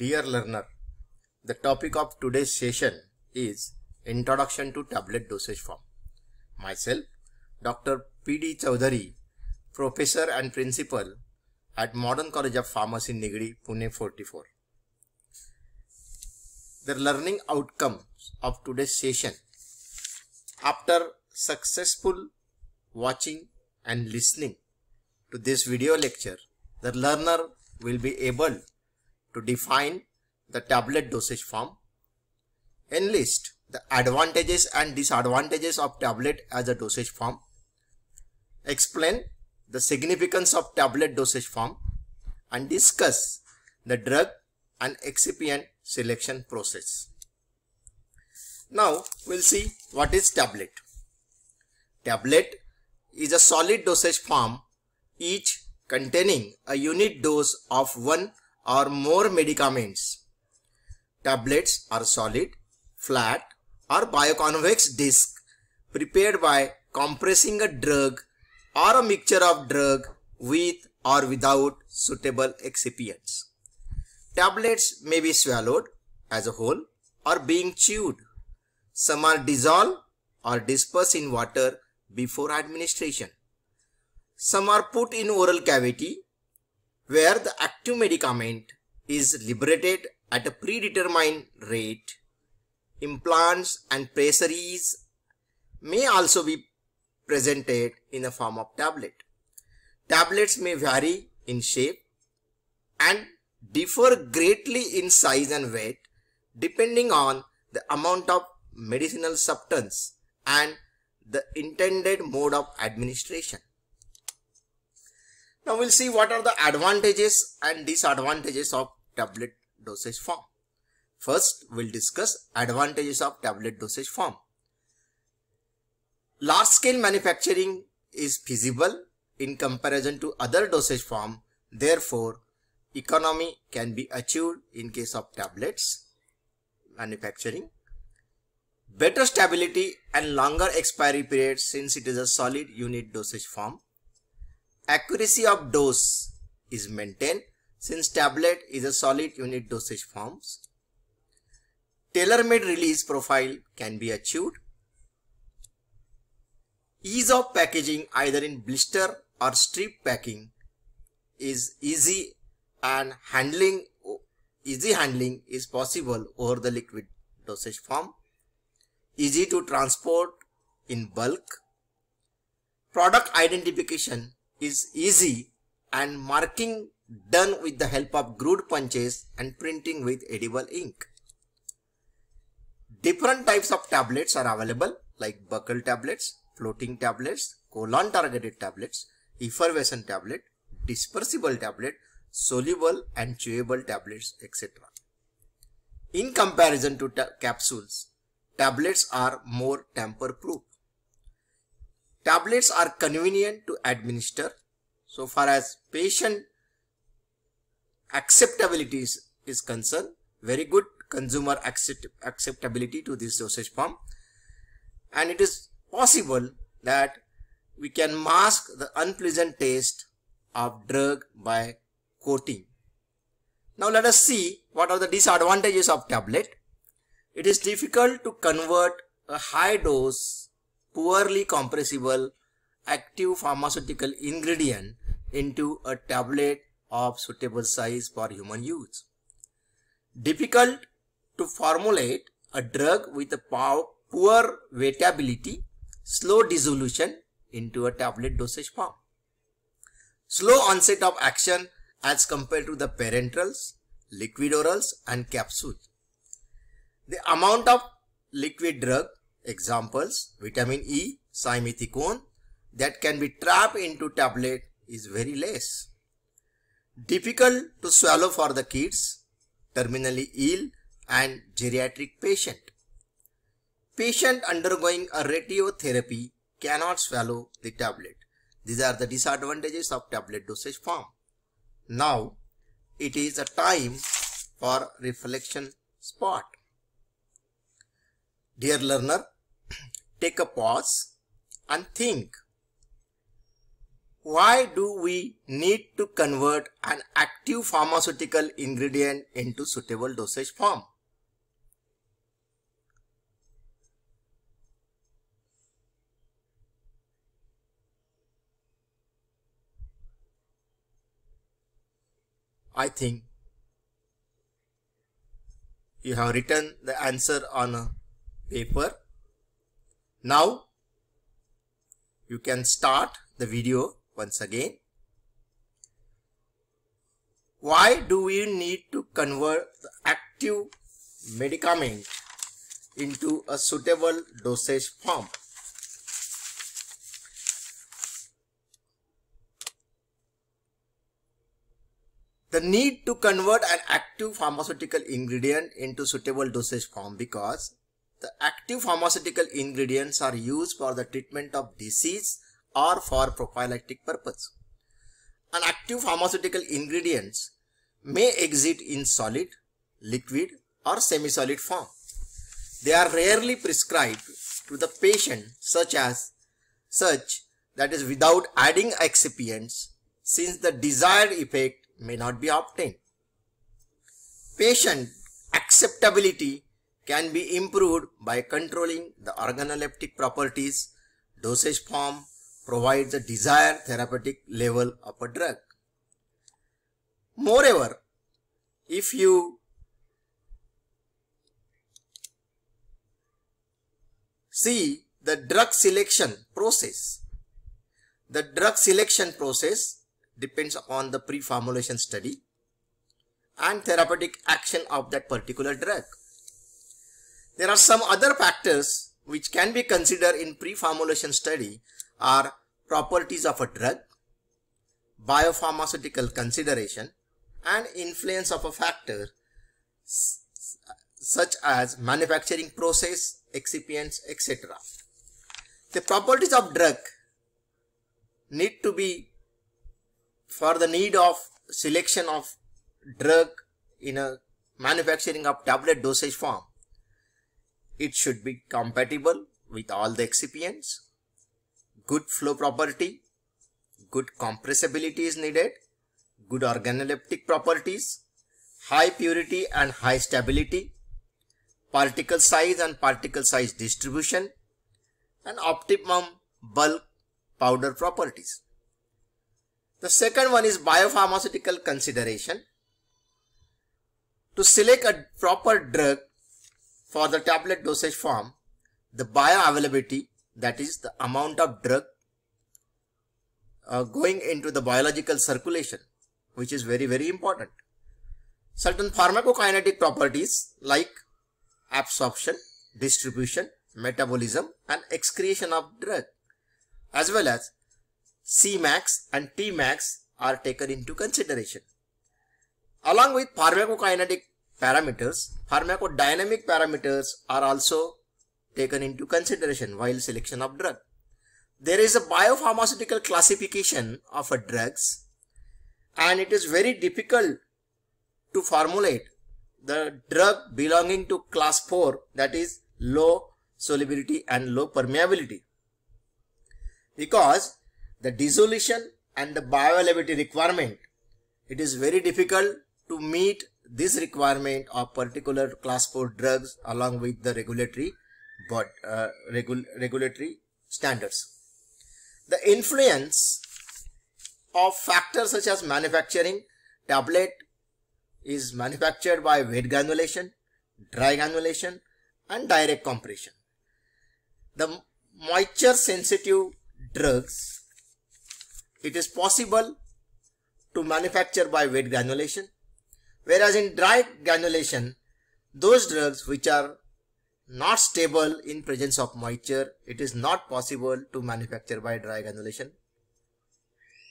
Dear learner, the topic of today's session is Introduction to Tablet Dosage Form. Myself, Dr. P.D. Chaudhary, Professor and Principal at Modern College of Pharmacy Nigri, Pune 44. The learning outcomes of today's session. After successful watching and listening to this video lecture, the learner will be able to define the tablet dosage form, enlist the advantages and disadvantages of tablet as a dosage form, explain the significance of tablet dosage form and discuss the drug and excipient selection process. Now we'll see what is tablet. Tablet is a solid dosage form each containing a unit dose of 1 or more medicaments. Tablets are solid, flat or bioconvex disc prepared by compressing a drug or a mixture of drug with or without suitable excipients. Tablets may be swallowed as a whole or being chewed. Some are dissolved or dispersed in water before administration. Some are put in oral cavity where the active medicament is liberated at a predetermined rate. Implants and pessaries may also be presented in the form of tablet. Tablets may vary in shape and differ greatly in size and weight depending on the amount of medicinal substance and the intended mode of administration. Now we'll see what are the advantages and disadvantages of tablet dosage form. First, we'll discuss advantages of tablet dosage form. Large scale manufacturing is feasible in comparison to other dosage form. Therefore, economy can be achieved in case of tablets manufacturing. Better stability and longer expiry period since it is a solid unit dosage form. Accuracy of dose is maintained since tablet is a solid unit dosage forms. Tailor-made release profile can be achieved. Ease of packaging either in blister or strip packing is easy and handling easy handling is possible over the liquid dosage form. Easy to transport in bulk. Product identification is easy and marking done with the help of grooved punches and printing with edible ink. Different types of tablets are available like buckle tablets, floating tablets, colon targeted tablets, effervescent tablet, dispersible tablet, soluble and chewable tablets, etc. In comparison to ta capsules, tablets are more tamper proof. Tablets are convenient to administer so far as patient acceptability is, is concerned. Very good consumer accept, acceptability to this dosage form. And it is possible that we can mask the unpleasant taste of drug by coating. Now let us see what are the disadvantages of tablet. It is difficult to convert a high dose poorly compressible active pharmaceutical ingredient into a tablet of suitable size for human use. Difficult to formulate a drug with a poor weightability, slow dissolution into a tablet dosage form. Slow onset of action as compared to the parenterals, liquid orals and capsules. The amount of liquid drug Examples, vitamin E, simethicone that can be trapped into tablet is very less. Difficult to swallow for the kids, terminally ill and geriatric patient. Patient undergoing a radiotherapy cannot swallow the tablet. These are the disadvantages of tablet dosage form. Now, it is a time for reflection spot. Dear learner, take a pause and think. Why do we need to convert an active pharmaceutical ingredient into suitable dosage form? I think you have written the answer on a paper now you can start the video once again. Why do we need to convert the active medicament into a suitable dosage form? the need to convert an active pharmaceutical ingredient into suitable dosage form because the active pharmaceutical ingredients are used for the treatment of disease or for prophylactic purpose. An active pharmaceutical ingredients may exist in solid, liquid or semi-solid form. They are rarely prescribed to the patient such as such that is without adding excipients since the desired effect may not be obtained. Patient acceptability can be improved by controlling the organoleptic properties, dosage form, provides the desired therapeutic level of a drug. Moreover, if you see the drug selection process, the drug selection process depends upon the pre-formulation study and therapeutic action of that particular drug. There are some other factors which can be considered in pre-formulation study are properties of a drug, biopharmaceutical consideration and influence of a factor such as manufacturing process, excipients, etc. The properties of drug need to be for the need of selection of drug in a manufacturing of tablet dosage form it should be compatible with all the excipients. Good flow property, good compressibility is needed, good organoleptic properties, high purity and high stability, particle size and particle size distribution, and optimum bulk powder properties. The second one is biopharmaceutical consideration. To select a proper drug for the tablet dosage form, the bioavailability, that is the amount of drug uh, going into the biological circulation, which is very, very important. Certain pharmacokinetic properties like absorption, distribution, metabolism and excretion of drug as well as Cmax and Tmax are taken into consideration. Along with pharmacokinetic parameters, pharmacodynamic parameters are also taken into consideration while selection of drug. There is a biopharmaceutical classification of drugs and it is very difficult to formulate the drug belonging to class 4 that is low solubility and low permeability because the dissolution and the bioavailability requirement it is very difficult to meet this requirement of particular class 4 drugs along with the regulatory but uh, regulatory standards. The influence of factors such as manufacturing, tablet is manufactured by wet granulation, dry granulation and direct compression. The moisture sensitive drugs, it is possible to manufacture by wet granulation Whereas in dry granulation, those drugs which are not stable in presence of moisture, it is not possible to manufacture by dry granulation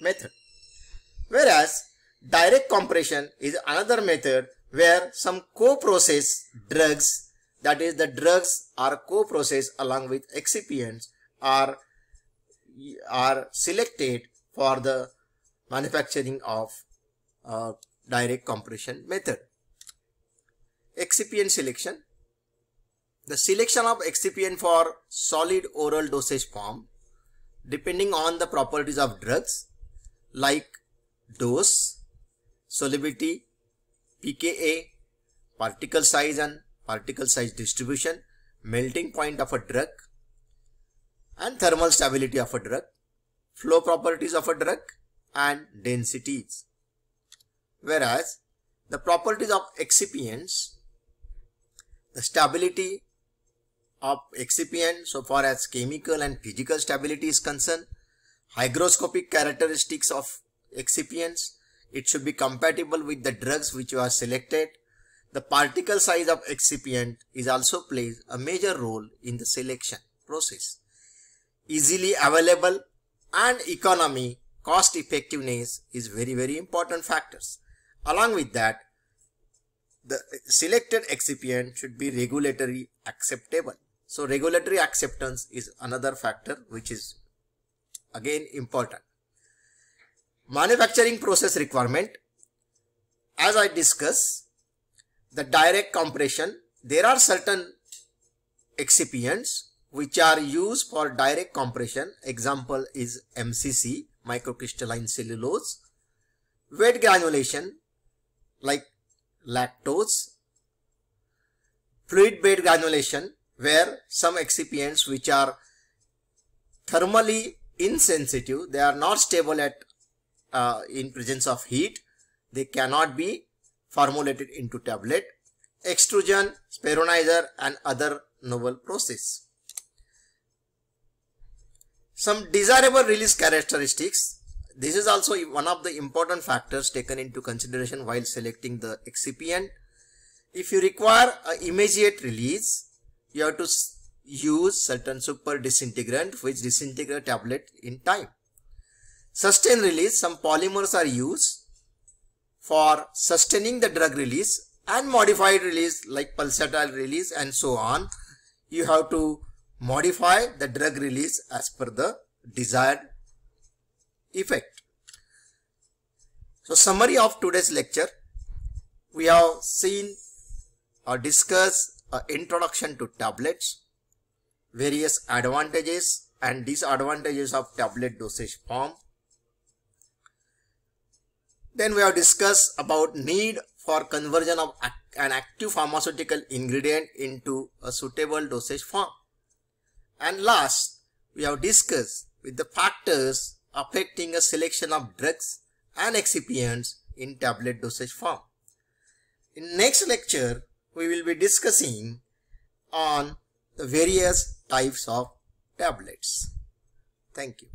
method. Whereas direct compression is another method where some co-process drugs that is the drugs are co-processed along with excipients are are selected for the manufacturing of uh, direct compression method. Excipient selection. The selection of excipient for solid oral dosage form depending on the properties of drugs like dose, solubility, pKa, particle size and particle size distribution, melting point of a drug and thermal stability of a drug, flow properties of a drug and densities. Whereas the properties of excipients, the stability of excipient so far as chemical and physical stability is concerned, hygroscopic characteristics of excipients, it should be compatible with the drugs which are selected. The particle size of excipient is also plays a major role in the selection process. Easily available and economy, cost effectiveness is very very important factors. Along with that, the selected excipient should be regulatory acceptable. So regulatory acceptance is another factor which is again important. Manufacturing process requirement. As I discuss the direct compression, there are certain excipients which are used for direct compression. Example is MCC, microcrystalline cellulose. Wet granulation like lactose, fluid bed granulation where some excipients which are thermally insensitive, they are not stable at uh, in presence of heat, they cannot be formulated into tablet, extrusion, spheronizer and other novel process. Some desirable release characteristics this is also one of the important factors taken into consideration while selecting the excipient. If you require an immediate release, you have to use certain super disintegrant which disintegrate tablet in time. Sustained release, some polymers are used for sustaining the drug release and modified release like pulsatile release and so on. You have to modify the drug release as per the desired effect. So summary of today's lecture, we have seen or uh, discussed an uh, introduction to tablets, various advantages and disadvantages of tablet dosage form. Then we have discussed about need for conversion of an active pharmaceutical ingredient into a suitable dosage form. And last, we have discussed with the factors affecting a selection of drugs and excipients in tablet dosage form. In next lecture, we will be discussing on the various types of tablets. Thank you.